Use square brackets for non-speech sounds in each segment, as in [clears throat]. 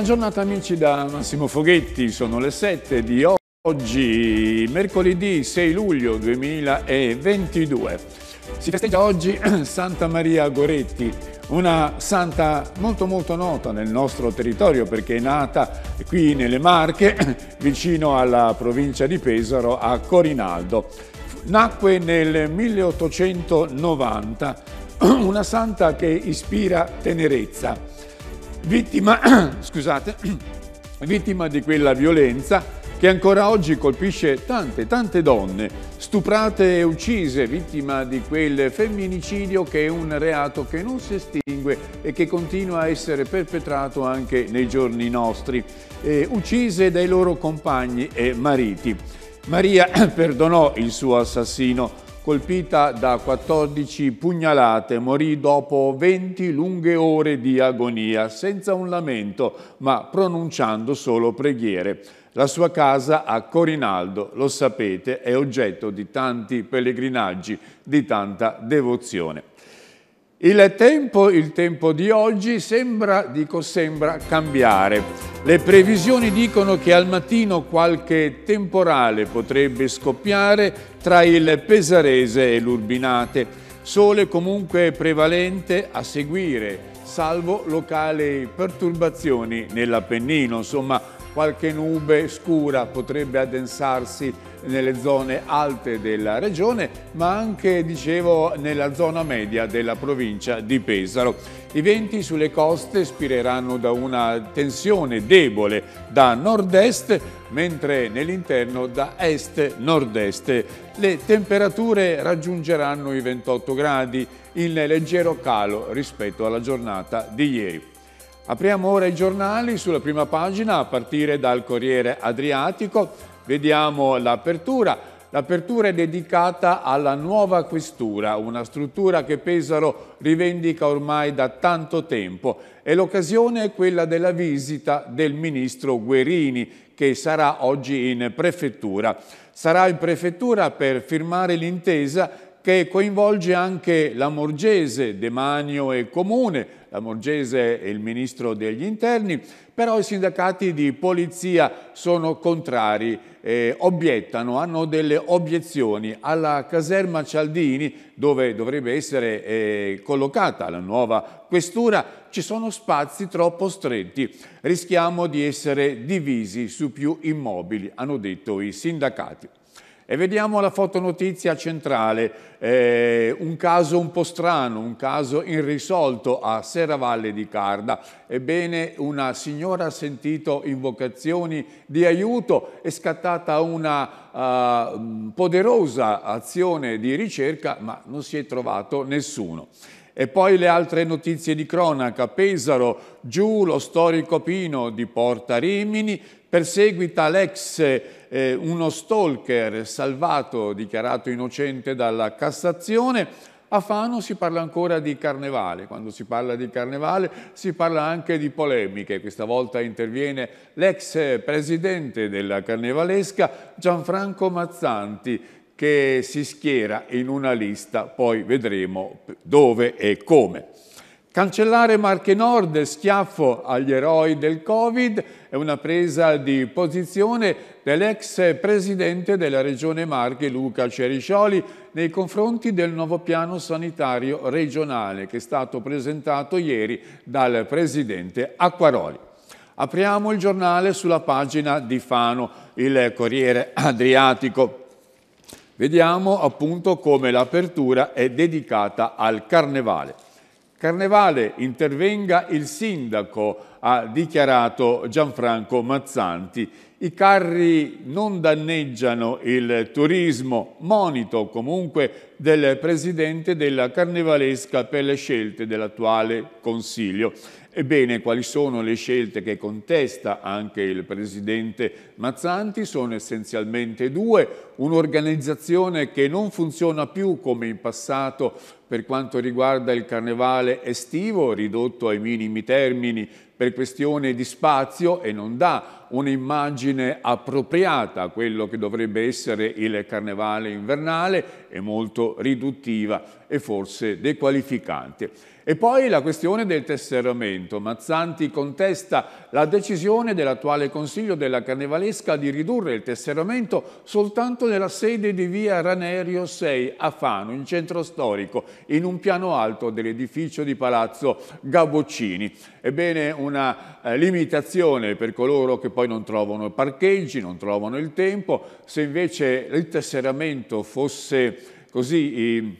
Buona giornata amici da Massimo Foghetti, sono le 7 di oggi, mercoledì 6 luglio 2022. Si festeggia oggi [clears throat] Santa Maria Goretti, una santa molto molto nota nel nostro territorio perché è nata qui nelle Marche, [clears throat] vicino alla provincia di Pesaro, a Corinaldo. Nacque nel 1890, [clears throat] una santa che ispira tenerezza vittima, [clears throat] scusate, [clears throat] vittima di quella violenza che ancora oggi colpisce tante, tante donne, stuprate e uccise, vittima di quel femminicidio che è un reato che non si estingue e che continua a essere perpetrato anche nei giorni nostri, eh, uccise dai loro compagni e mariti. Maria [clears throat] perdonò il suo assassino, Colpita da 14 pugnalate, morì dopo 20 lunghe ore di agonia, senza un lamento, ma pronunciando solo preghiere. La sua casa a Corinaldo, lo sapete, è oggetto di tanti pellegrinaggi, di tanta devozione. Il tempo, il tempo di oggi sembra, dico sembra, cambiare. Le previsioni dicono che al mattino qualche temporale potrebbe scoppiare tra il Pesarese e l'Urbinate. Sole comunque prevalente a seguire, salvo locali perturbazioni nell'Appennino. Insomma, qualche nube scura potrebbe addensarsi nelle zone alte della regione, ma anche, dicevo, nella zona media della provincia di Pesaro. I venti sulle coste spireranno da una tensione debole da nord-est, mentre nell'interno da est-nord-est. Le temperature raggiungeranno i 28 gradi, in leggero calo rispetto alla giornata di ieri. Apriamo ora i giornali sulla prima pagina a partire dal Corriere Adriatico. Vediamo l'apertura. L'apertura è dedicata alla nuova questura, una struttura che Pesaro rivendica ormai da tanto tempo e l'occasione è quella della visita del ministro Guerini che sarà oggi in prefettura. Sarà in prefettura per firmare l'intesa che coinvolge anche la Morgese, Demanio e Comune, la Morgese è il ministro degli interni, però i sindacati di polizia sono contrari, eh, obiettano, hanno delle obiezioni alla caserma Cialdini dove dovrebbe essere eh, collocata la nuova questura, ci sono spazi troppo stretti, rischiamo di essere divisi su più immobili, hanno detto i sindacati. E vediamo la fotonotizia centrale, eh, un caso un po' strano, un caso irrisolto a Serravalle di Carda. Ebbene, una signora ha sentito invocazioni di aiuto, è scattata una uh, poderosa azione di ricerca, ma non si è trovato nessuno. E poi le altre notizie di cronaca, Pesaro, giù lo storico Pino di Porta Rimini, perseguita l'ex eh, uno stalker salvato, dichiarato innocente dalla Cassazione, a Fano si parla ancora di carnevale, quando si parla di carnevale si parla anche di polemiche, questa volta interviene l'ex presidente della carnevalesca Gianfranco Mazzanti che si schiera in una lista, poi vedremo dove e come. Cancellare Marche Nord, schiaffo agli eroi del Covid, è una presa di posizione dell'ex presidente della regione Marche Luca Ceriscioli nei confronti del nuovo piano sanitario regionale che è stato presentato ieri dal presidente Acquaroli. Apriamo il giornale sulla pagina di Fano, il Corriere Adriatico. Vediamo appunto come l'apertura è dedicata al carnevale. Carnevale intervenga il sindaco, ha dichiarato Gianfranco Mazzanti. I carri non danneggiano il turismo, monito comunque del presidente della Carnevalesca per le scelte dell'attuale Consiglio. Ebbene, quali sono le scelte che contesta anche il presidente Mazzanti? Sono essenzialmente due. Un'organizzazione che non funziona più come in passato per quanto riguarda il carnevale estivo, ridotto ai minimi termini per questione di spazio e non dà un'immagine appropriata a quello che dovrebbe essere il carnevale invernale è molto riduttiva e forse dequalificante. E poi la questione del tesseramento. Mazzanti contesta la decisione dell'attuale Consiglio della Carnevalesca di ridurre il tesseramento soltanto nella sede di via Ranerio 6 a Fano, in centro storico, in un piano alto dell'edificio di Palazzo Gaboccini. Ebbene, una eh, limitazione per coloro che poi non trovano parcheggi, non trovano il tempo. Se invece il tesseramento fosse così ehm,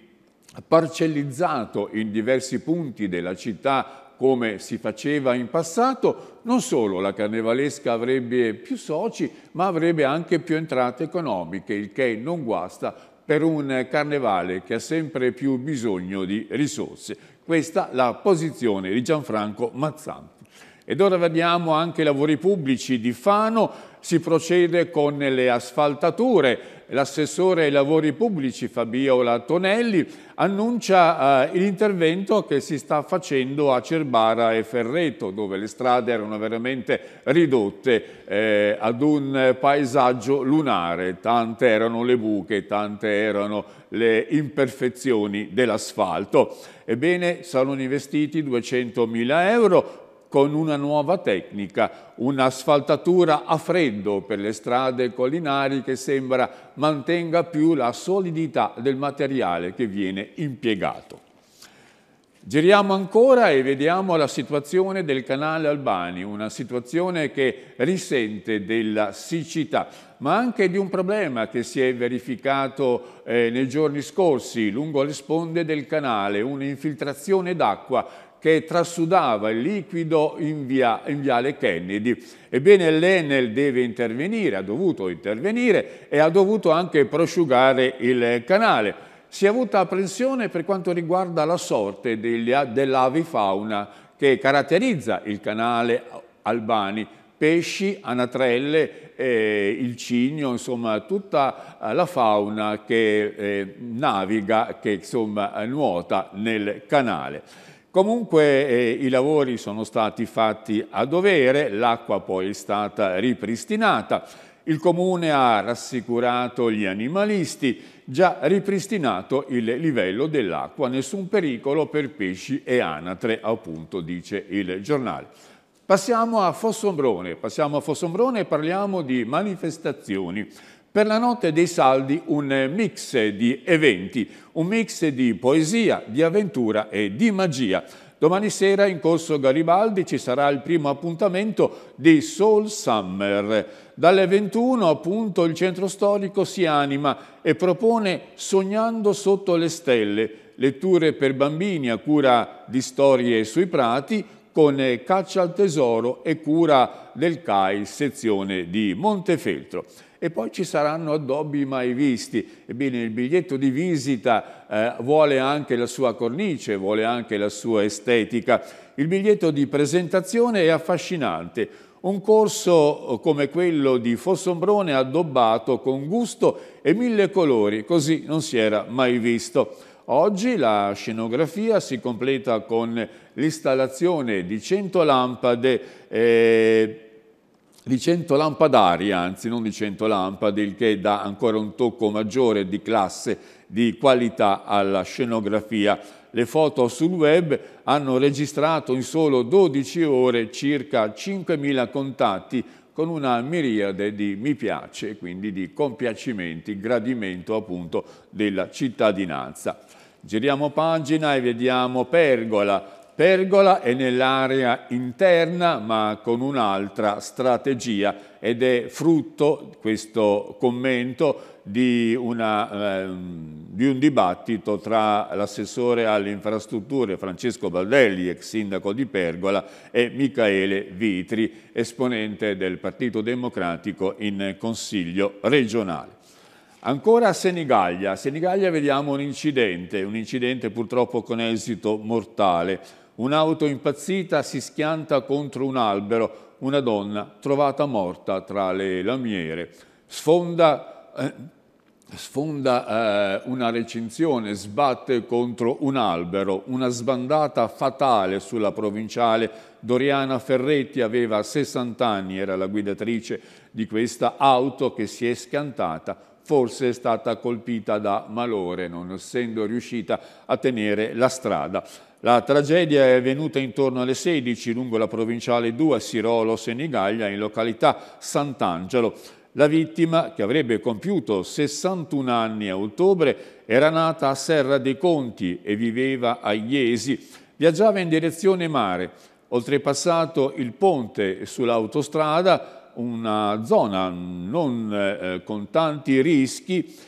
parcellizzato in diversi punti della città come si faceva in passato, non solo la carnevalesca avrebbe più soci, ma avrebbe anche più entrate economiche, il che non guasta per un carnevale che ha sempre più bisogno di risorse. Questa è la posizione di Gianfranco Mazzanti. Ed ora vediamo anche i lavori pubblici di Fano, si procede con le asfaltature. L'assessore ai lavori pubblici Fabiola Tonelli annuncia eh, l'intervento che si sta facendo a Cerbara e Ferreto, dove le strade erano veramente ridotte eh, ad un paesaggio lunare. Tante erano le buche, tante erano le imperfezioni dell'asfalto. Ebbene, saranno investiti 200.000 euro, con una nuova tecnica, un'asfaltatura a freddo per le strade collinari che sembra mantenga più la solidità del materiale che viene impiegato. Giriamo ancora e vediamo la situazione del canale Albani, una situazione che risente della siccità, ma anche di un problema che si è verificato eh, nei giorni scorsi lungo le sponde del canale, un'infiltrazione d'acqua che trasudava il liquido in, via, in viale Kennedy. Ebbene l'Enel deve intervenire, ha dovuto intervenire e ha dovuto anche prosciugare il canale. Si è avuta apprensione per quanto riguarda la sorte dell'avifauna che caratterizza il canale Albani, pesci, anatrelle, eh, il cigno, insomma tutta eh, la fauna che eh, naviga, che insomma nuota nel canale. Comunque eh, i lavori sono stati fatti a dovere, l'acqua poi è stata ripristinata, il comune ha rassicurato gli animalisti, già ripristinato il livello dell'acqua, nessun pericolo per pesci e anatre, appunto dice il giornale. Passiamo a Fossombrone, passiamo a Fossombrone e parliamo di manifestazioni. Per la notte dei saldi un mix di eventi, un mix di poesia, di avventura e di magia. Domani sera in corso Garibaldi ci sarà il primo appuntamento di Soul Summer. Dalle 21 appunto il centro storico si anima e propone Sognando sotto le stelle, letture per bambini a cura di storie sui prati, con Caccia al Tesoro e Cura del CAI, sezione di Montefeltro e poi ci saranno addobbi mai visti. Ebbene, il biglietto di visita eh, vuole anche la sua cornice, vuole anche la sua estetica. Il biglietto di presentazione è affascinante. Un corso eh, come quello di Fossombrone addobbato con gusto e mille colori, così non si era mai visto. Oggi la scenografia si completa con l'installazione di 100 lampade eh, di 100 lampadari, anzi non di 100 lampade, il che dà ancora un tocco maggiore di classe, di qualità alla scenografia. Le foto sul web hanno registrato in solo 12 ore circa 5.000 contatti con una miriade di mi piace, quindi di compiacimenti, gradimento appunto della cittadinanza. Giriamo pagina e vediamo Pergola, pergola è nell'area interna ma con un'altra strategia ed è frutto questo commento di, una, eh, di un dibattito tra l'assessore alle infrastrutture Francesco Baldelli, ex sindaco di Pergola, e Michele Vitri, esponente del Partito Democratico in Consiglio regionale. Ancora a Senigallia. A Senigallia vediamo un incidente, un incidente purtroppo con esito mortale. Un'auto impazzita si schianta contro un albero, una donna trovata morta tra le lamiere. Sfonda, eh, sfonda eh, una recinzione, sbatte contro un albero, una sbandata fatale sulla provinciale. Doriana Ferretti aveva 60 anni, era la guidatrice di questa auto che si è schiantata forse è stata colpita da malore, non essendo riuscita a tenere la strada. La tragedia è avvenuta intorno alle 16 lungo la provinciale 2 a Sirolo, Senigallia, in località Sant'Angelo. La vittima, che avrebbe compiuto 61 anni a ottobre, era nata a Serra dei Conti e viveva a Iesi. Viaggiava in direzione mare. Oltrepassato il ponte sull'autostrada, una zona non eh, con tanti rischi,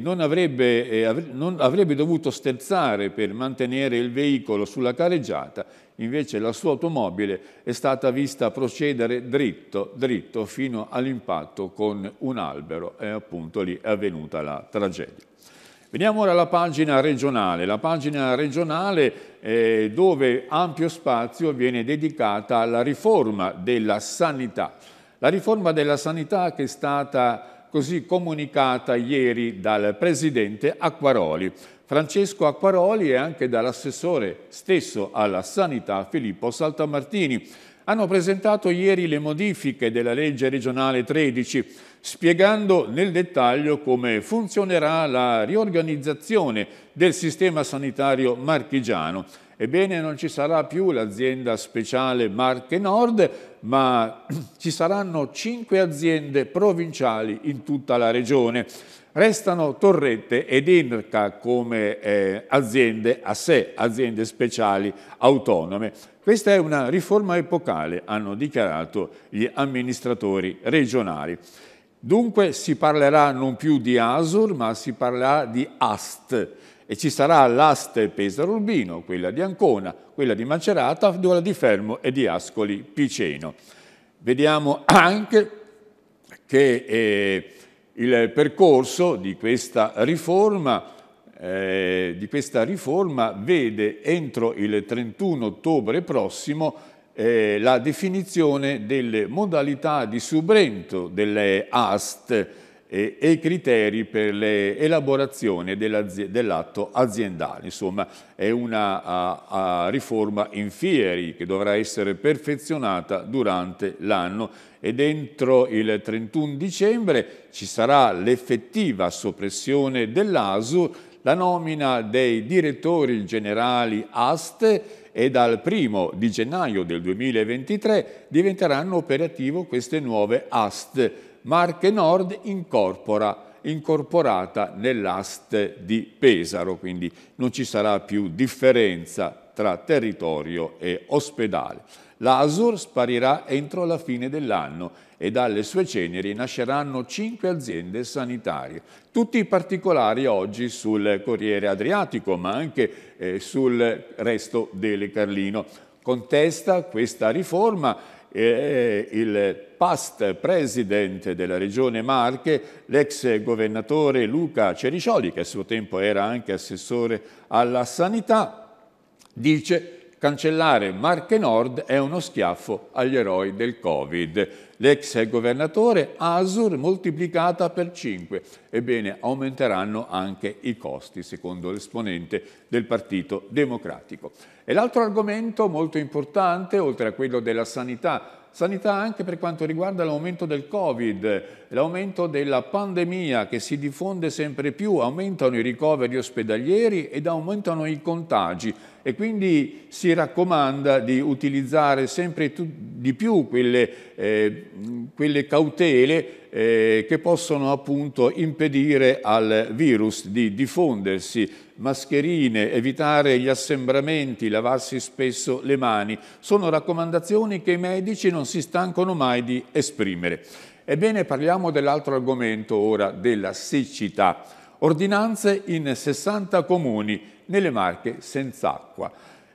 non avrebbe, non avrebbe dovuto sterzare per mantenere il veicolo sulla careggiata, invece la sua automobile è stata vista procedere dritto, dritto fino all'impatto con un albero e appunto lì è avvenuta la tragedia. Veniamo ora alla pagina regionale, la pagina regionale eh, dove ampio spazio viene dedicata alla riforma della sanità. La riforma della sanità che è stata così comunicata ieri dal presidente Acquaroli. Francesco Acquaroli e anche dall'assessore stesso alla sanità Filippo Saltamartini hanno presentato ieri le modifiche della legge regionale 13, spiegando nel dettaglio come funzionerà la riorganizzazione del sistema sanitario marchigiano Ebbene, non ci sarà più l'azienda speciale Marche Nord, ma [clears throat] ci saranno cinque aziende provinciali in tutta la regione. Restano Torrette ed Inca come eh, aziende a sé, aziende speciali autonome. Questa è una riforma epocale, hanno dichiarato gli amministratori regionali. Dunque si parlerà non più di ASUR, ma si parlerà di AST, e ci sarà l'aste Pesaro-Urbino, quella di Ancona, quella di Macerata, quella di Fermo e di Ascoli Piceno. Vediamo anche che eh, il percorso di questa riforma eh, di questa riforma vede entro il 31 ottobre prossimo eh, la definizione delle modalità di subrento delle AST e, e i criteri per l'elaborazione dell'atto aziendale. Insomma, è una a, a riforma in fieri che dovrà essere perfezionata durante l'anno e dentro il 31 dicembre ci sarà l'effettiva soppressione dell'ASU, la nomina dei direttori generali AST e dal 1 di gennaio del 2023 diventeranno operative queste nuove AST Marche Nord incorpora incorporata nell'aste di Pesaro, quindi non ci sarà più differenza tra territorio e ospedale. L'Asur sparirà entro la fine dell'anno e dalle sue ceneri nasceranno cinque aziende sanitarie. Tutti i particolari oggi sul Corriere Adriatico, ma anche eh, sul resto del Carlino. Contesta questa riforma e il past president della regione Marche, l'ex governatore Luca Ceriscioli, che a suo tempo era anche assessore alla sanità, dice cancellare Marche Nord è uno schiaffo agli eroi del Covid. L'ex governatore Asur moltiplicata per 5. Ebbene, aumenteranno anche i costi, secondo l'esponente del Partito Democratico. E l'altro argomento molto importante, oltre a quello della sanità, sanità anche per quanto riguarda l'aumento del Covid, l'aumento della pandemia che si diffonde sempre più, aumentano i ricoveri ospedalieri ed aumentano i contagi e quindi si raccomanda di utilizzare sempre di più quelle, eh, quelle cautele eh, che possono appunto impedire al virus di diffondersi, mascherine, evitare gli assembramenti, lavarsi spesso le mani. Sono raccomandazioni che i medici non si stancano mai di esprimere. Ebbene, parliamo dell'altro argomento ora, della siccità. Ordinanze in 60 comuni, nelle Marche senza acqua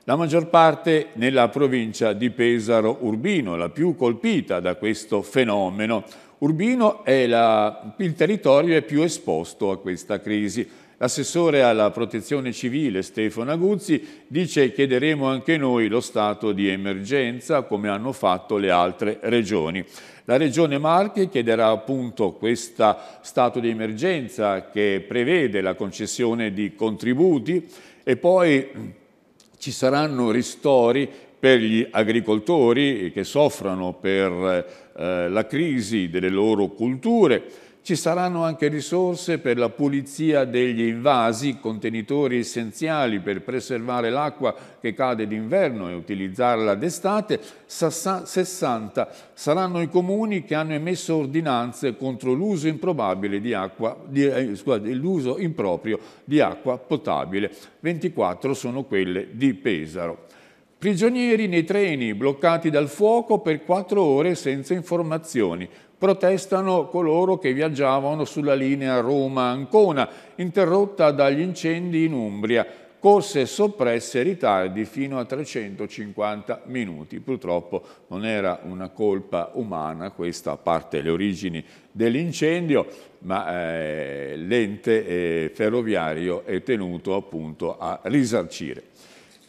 la maggior parte nella provincia di Pesaro Urbino, la più colpita da questo fenomeno. Urbino è la, il territorio è più esposto a questa crisi. L'assessore alla protezione civile Stefano Aguzzi dice che chiederemo anche noi lo stato di emergenza come hanno fatto le altre regioni. La regione Marche chiederà appunto questo stato di emergenza che prevede la concessione di contributi e poi ci saranno ristori per gli agricoltori che soffrono per eh, la crisi delle loro culture, ci saranno anche risorse per la pulizia degli invasi, contenitori essenziali per preservare l'acqua che cade d'inverno e utilizzarla d'estate. 60 saranno i comuni che hanno emesso ordinanze contro l'uso improbabile di acqua, eh, l'uso improprio di acqua potabile. 24 sono quelle di Pesaro. Prigionieri nei treni, bloccati dal fuoco per quattro ore senza informazioni. Protestano coloro che viaggiavano sulla linea Roma-Ancona, interrotta dagli incendi in Umbria. Corse soppresse e ritardi fino a 350 minuti. Purtroppo non era una colpa umana, questa a parte le origini dell'incendio, ma eh, l'ente eh, ferroviario è tenuto appunto a risarcire.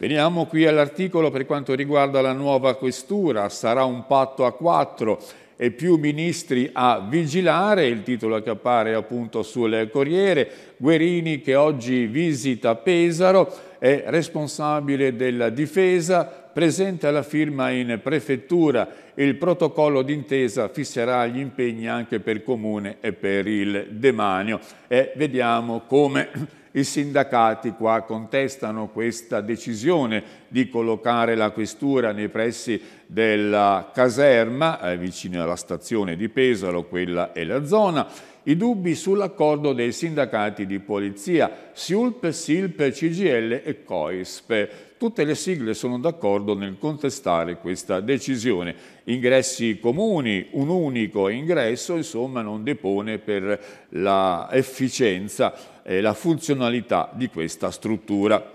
Veniamo qui all'articolo per quanto riguarda la nuova questura, sarà un patto a quattro e più ministri a vigilare, il titolo che appare appunto sul Corriere, Guerini che oggi visita Pesaro, è responsabile della difesa, presenta la firma in prefettura, il protocollo d'intesa fisserà gli impegni anche per Comune e per il demanio e vediamo come i sindacati qua contestano questa decisione di collocare la questura nei pressi della caserma, eh, vicino alla stazione di Pesaro, quella è la zona. I dubbi sull'accordo dei sindacati di polizia, SIULP, SILP, CGL e COISP. Tutte le sigle sono d'accordo nel contestare questa decisione. Ingressi comuni, un unico ingresso, insomma, non depone per l'efficienza eh, la funzionalità di questa struttura.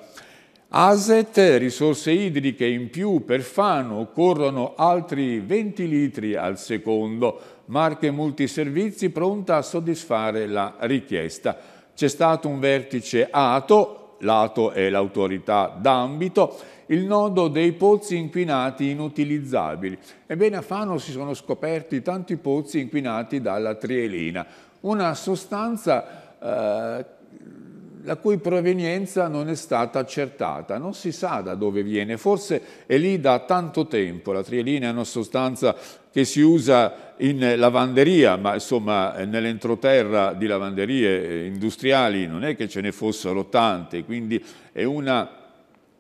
Aset, risorse idriche in più per Fano, occorrono altri 20 litri al secondo. Marche Multiservizi pronta a soddisfare la richiesta. C'è stato un vertice ATO, l'ATO è l'autorità d'ambito, il nodo dei pozzi inquinati inutilizzabili. Ebbene a Fano si sono scoperti tanti pozzi inquinati dalla trielina, una sostanza eh, la cui provenienza non è stata accertata, non si sa da dove viene, forse è lì da tanto tempo, la trielina è una sostanza che si usa in lavanderia, ma insomma nell'entroterra di lavanderie eh, industriali non è che ce ne fossero tante, quindi è, una,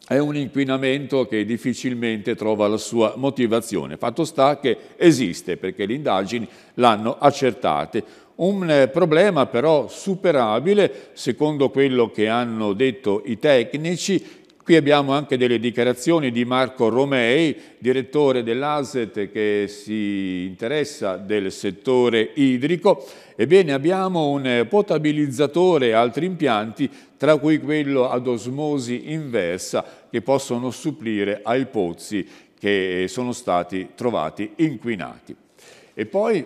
è un inquinamento che difficilmente trova la sua motivazione. Fatto sta che esiste perché le indagini l'hanno accertate. Un eh, problema però superabile, secondo quello che hanno detto i tecnici, Qui abbiamo anche delle dichiarazioni di Marco Romei, direttore dell'ASET che si interessa del settore idrico. Ebbene abbiamo un eh, potabilizzatore e altri impianti, tra cui quello ad osmosi inversa, che possono supplire ai pozzi che eh, sono stati trovati inquinati. E poi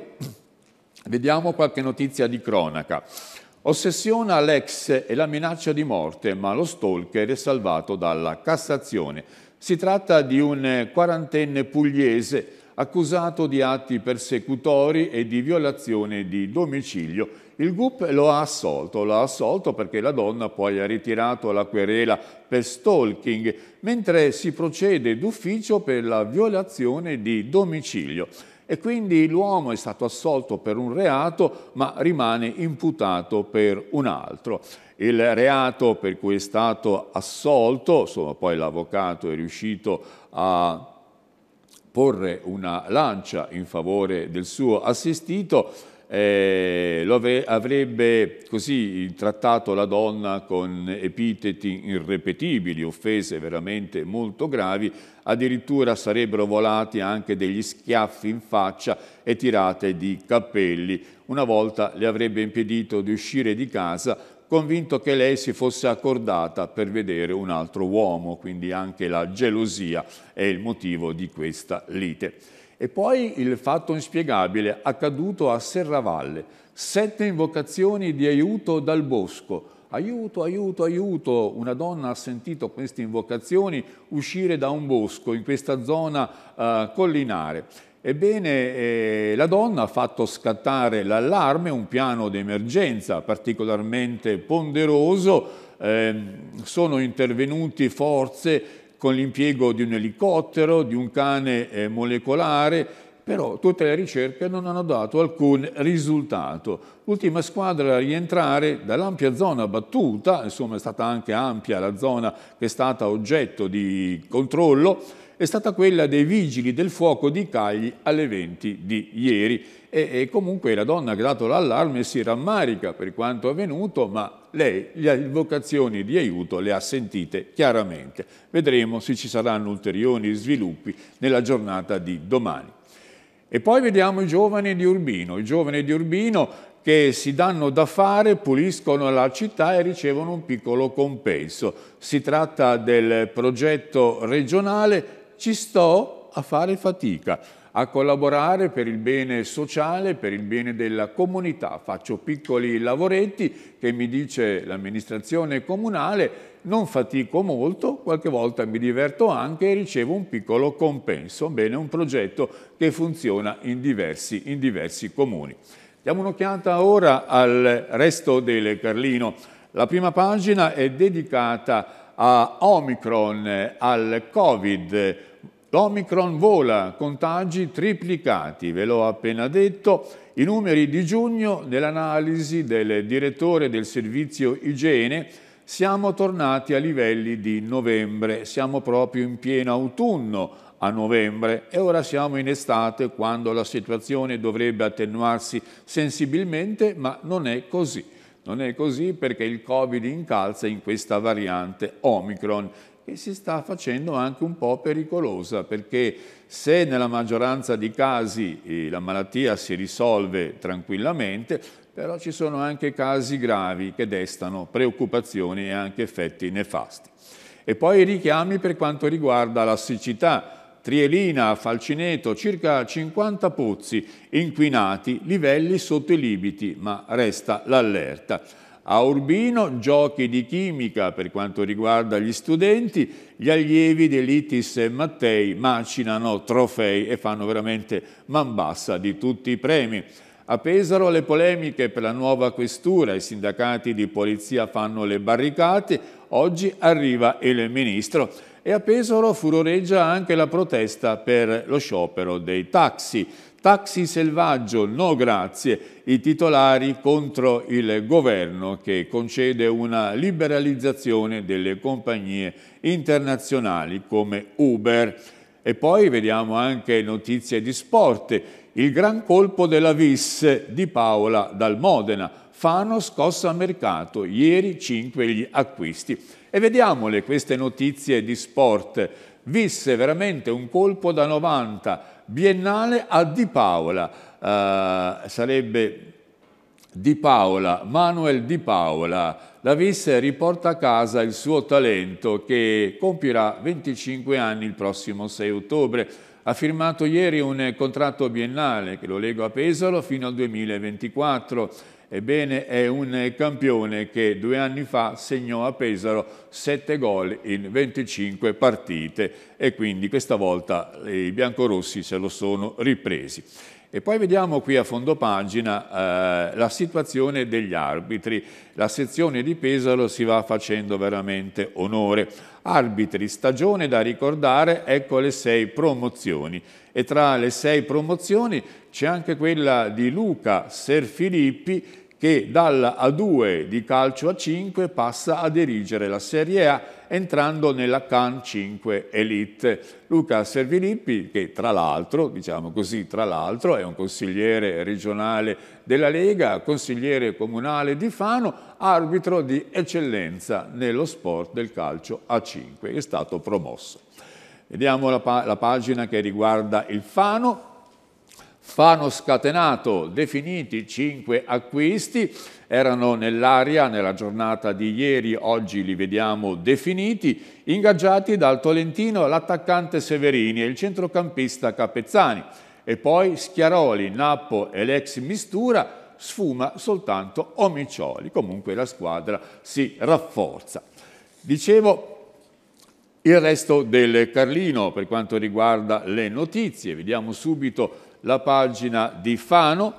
Vediamo qualche notizia di cronaca. Ossessiona Alex e la minaccia di morte, ma lo stalker è salvato dalla Cassazione. Si tratta di un quarantenne pugliese accusato di atti persecutori e di violazione di domicilio. Il GUP lo ha assolto, lo ha assolto perché la donna poi ha ritirato la querela per stalking, mentre si procede d'ufficio per la violazione di domicilio e quindi l'uomo è stato assolto per un reato ma rimane imputato per un altro. Il reato per cui è stato assolto, insomma poi l'avvocato è riuscito a porre una lancia in favore del suo assistito, eh, lo avrebbe così trattato la donna con epiteti irrepetibili, offese veramente molto gravi, addirittura sarebbero volati anche degli schiaffi in faccia e tirate di capelli. Una volta le avrebbe impedito di uscire di casa convinto che lei si fosse accordata per vedere un altro uomo, quindi anche la gelosia è il motivo di questa lite. E poi il fatto inspiegabile accaduto a Serravalle, sette invocazioni di aiuto dal bosco. Aiuto, aiuto, aiuto! Una donna ha sentito queste invocazioni uscire da un bosco in questa zona eh, collinare. Ebbene, eh, la donna ha fatto scattare l'allarme, un piano d'emergenza particolarmente ponderoso, eh, sono intervenuti forze con l'impiego di un elicottero, di un cane eh, molecolare, però tutte le ricerche non hanno dato alcun risultato. L'ultima squadra a rientrare dall'ampia zona battuta, insomma è stata anche ampia la zona che è stata oggetto di controllo, è stata quella dei vigili del fuoco di Cagli alle 20 di ieri e, e comunque la donna che ha dato l'allarme si rammarica per quanto avvenuto ma lei le invocazioni di aiuto le ha sentite chiaramente. Vedremo se ci saranno ulteriori sviluppi nella giornata di domani. E poi vediamo i giovani di Urbino, i giovani di Urbino che si danno da fare, puliscono la città e ricevono un piccolo compenso. Si tratta del progetto regionale Ci sto a fare fatica, a collaborare per il bene sociale, per il bene della comunità. Faccio piccoli lavoretti che mi dice l'amministrazione comunale non fatico molto, qualche volta mi diverto anche e ricevo un piccolo compenso, bene, un progetto che funziona in diversi, in diversi comuni. Diamo un'occhiata ora al resto del Carlino. La prima pagina è dedicata a Omicron, al Covid. L'Omicron vola, contagi triplicati, ve l'ho appena detto. I numeri di giugno nell'analisi del direttore del servizio igiene siamo tornati a livelli di novembre, siamo proprio in pieno autunno a novembre e ora siamo in estate quando la situazione dovrebbe attenuarsi sensibilmente, ma non è così. Non è così perché il Covid incalza in questa variante Omicron che si sta facendo anche un po' pericolosa perché se nella maggioranza di casi eh, la malattia si risolve tranquillamente, però ci sono anche casi gravi che destano preoccupazioni e anche effetti nefasti. E poi i richiami per quanto riguarda la siccità, Trielina, Falcineto, circa 50 pozzi inquinati, livelli sotto i limiti, ma resta l'allerta. A Urbino giochi di chimica per quanto riguarda gli studenti, gli allievi dell'ITIS e Mattei macinano trofei e fanno veramente man bassa di tutti i premi. A Pesaro le polemiche per la nuova questura, i sindacati di polizia fanno le barricate, oggi arriva il ministro. E a Pesaro furoreggia anche la protesta per lo sciopero dei taxi. Taxi selvaggio, no grazie, i titolari contro il governo che concede una liberalizzazione delle compagnie internazionali come Uber. E poi vediamo anche notizie di sport. Il gran colpo della vis di Paola dal Modena. Fano scossa a mercato, ieri 5 gli acquisti. E vediamole queste notizie di sport. Visse veramente un colpo da 90, biennale a Di Paola. Uh, sarebbe Di Paola, Manuel Di Paola. La Vis riporta a casa il suo talento che compirà 25 anni il prossimo 6 ottobre ha firmato ieri un contratto biennale che lo leggo a Pesaro fino al 2024. Ebbene, è un campione che due anni fa segnò a Pesaro sette gol in 25 partite e quindi questa volta i biancorossi se lo sono ripresi. E poi vediamo qui a fondo pagina eh, la situazione degli arbitri. La sezione di Pesaro si va facendo veramente onore. Arbitri, stagione da ricordare, ecco le sei promozioni. E tra le sei promozioni c'è anche quella di Luca Serfilippi che dalla A2 di calcio a 5 passa a dirigere la Serie A entrando nella Can 5 Elite. Luca Servilippi, che tra l'altro, diciamo così, tra l'altro è un consigliere regionale della Lega, consigliere comunale di Fano, arbitro di eccellenza nello sport del calcio A5, è stato promosso. Vediamo la, pa la pagina che riguarda il Fano, Fano scatenato, definiti cinque acquisti, erano nell'aria nella giornata di ieri, oggi li vediamo definiti, ingaggiati dal Tolentino l'attaccante Severini e il centrocampista Capezzani. E poi Schiaroli, Nappo e l'ex Mistura, sfuma soltanto Omicioli. Comunque la squadra si rafforza. Dicevo, il resto del Carlino per quanto riguarda le notizie, vediamo subito la pagina di Fano.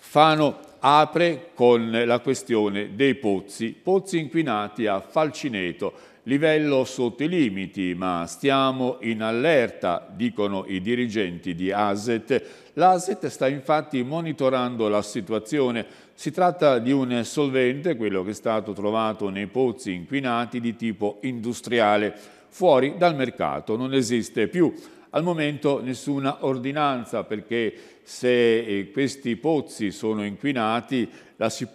Fano apre con la questione dei pozzi, pozzi inquinati a Falcineto, livello sotto i limiti, ma stiamo in allerta, dicono i dirigenti di ASET. L'ASET sta infatti monitorando la situazione. Si tratta di un solvente, quello che è stato trovato nei pozzi inquinati di tipo industriale, fuori dal mercato, non esiste più. Al momento nessuna ordinanza perché se eh, questi pozzi sono inquinati si,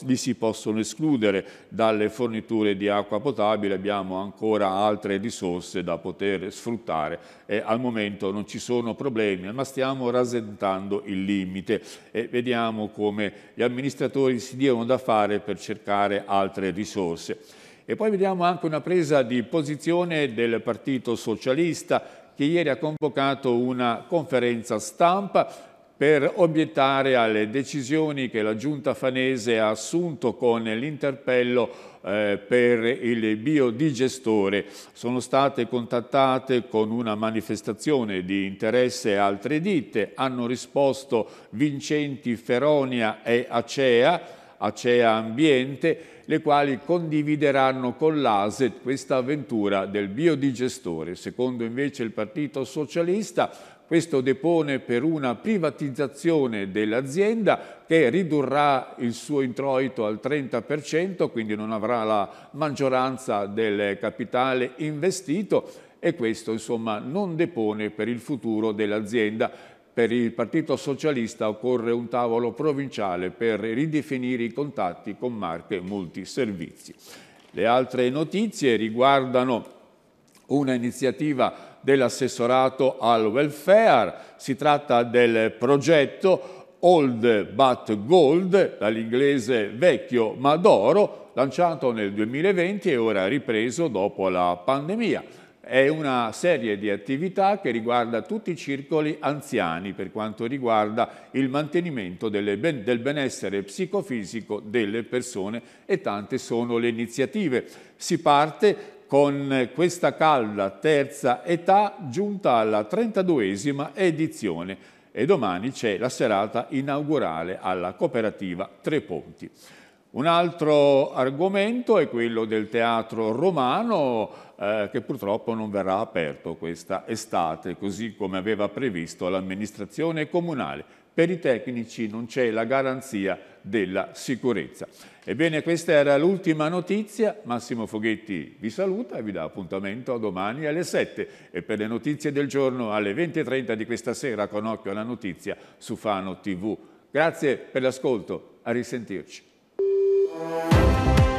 li si possono escludere dalle forniture di acqua potabile, abbiamo ancora altre risorse da poter sfruttare e al momento non ci sono problemi, ma stiamo rasentando il limite e vediamo come gli amministratori si diano da fare per cercare altre risorse. E poi vediamo anche una presa di posizione del Partito Socialista che ieri ha convocato una conferenza stampa per obiettare alle decisioni che la giunta fanese ha assunto con l'interpello eh, per il biodigestore. Sono state contattate con una manifestazione di interesse altre ditte, hanno risposto Vincenti, Feronia e Acea, Acea Ambiente, le quali condivideranno con l'ASET questa avventura del biodigestore. Secondo invece il Partito Socialista, questo depone per una privatizzazione dell'azienda che ridurrà il suo introito al 30%, quindi non avrà la maggioranza del capitale investito e questo insomma non depone per il futuro dell'azienda per il Partito Socialista occorre un tavolo provinciale per ridefinire i contatti con marche multiservizi. Le altre notizie riguardano una iniziativa dell'assessorato al welfare. Si tratta del progetto Old but Gold, dall'inglese vecchio ma d'oro, lanciato nel 2020 e ora ripreso dopo la pandemia è una serie di attività che riguarda tutti i circoli anziani per quanto riguarda il mantenimento delle, del benessere psicofisico delle persone e tante sono le iniziative. Si parte con questa calda terza età giunta alla 32esima edizione e domani c'è la serata inaugurale alla cooperativa Tre Ponti. Un altro argomento è quello del teatro romano eh, che purtroppo non verrà aperto questa estate, così come aveva previsto l'amministrazione comunale. Per i tecnici non c'è la garanzia della sicurezza. Ebbene, questa era l'ultima notizia. Massimo Foghetti vi saluta e vi dà appuntamento domani alle 7 e per le notizie del giorno alle 20.30 di questa sera con occhio alla notizia su Fano TV. Grazie per l'ascolto, a risentirci. Música